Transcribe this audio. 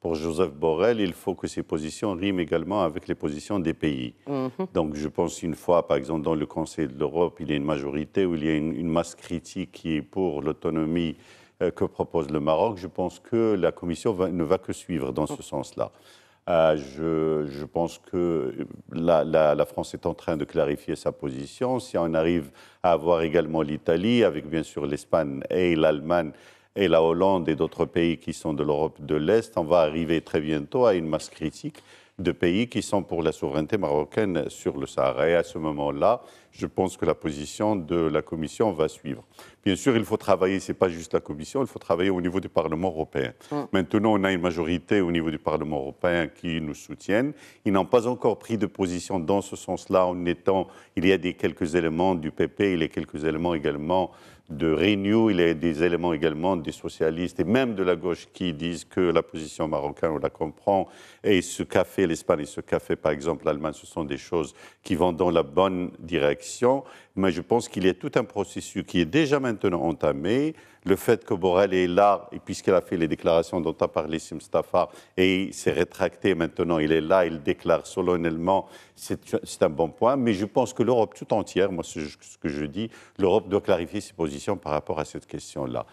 pour Joseph Borrell, il faut que ces positions riment également avec les positions des pays. Mhm. Donc je pense une fois, par exemple, dans le Conseil de l'Europe, il y a une majorité où il y a une, masse critique qui est pour l'autonomie euh, que propose le Maroc. Je pense que la Commission ne va que suivre dans ce sens-là. Euh, je, pense que la, la, France est en train de clarifier sa position. Si on arrive à avoir également l'Italie, avec bien sûr l'Espagne et l'Allemagne, et la Hollande et d'autres pays qui sont de l'Europe de l'Est, on va arriver très bientôt à une masse critique de pays qui sont pour la souveraineté marocaine sur le Sahara. Et à ce moment-là, je pense que la position de la Commission va suivre. Bien sûr, il faut travailler, ce n'est pas juste la Commission, il faut travailler au niveau du Parlement européen. Mm. Maintenant, on a une majorité au niveau du Parlement européen qui nous soutiennent. Ils n'ont pas encore pris de position dans ce sens-là en étant, il y a des quelques éléments du PP, il y a quelques éléments également de Renew, il y a des éléments également des socialistes et même de la gauche qui disent que la position marocaine, on la comprend, et ce qu'a fait l'Espagne et ce qu'a fait par exemple l'Allemagne, ce sont des choses qui vont dans la bonne direction. Mais je pense qu'il y a tout un processus qui est déjà maintenant entamé. Le fait que Borrell est là, et puisqu'il a fait les déclarations dont a parlé simstafa et il s'est rétracté maintenant, il est là, il déclare solennellement, c'est un bon point. Mais je pense que l'Europe tout entière, moi c'est ce que je dis, l'Europe doit clarifier ses positions par rapport à cette question-là.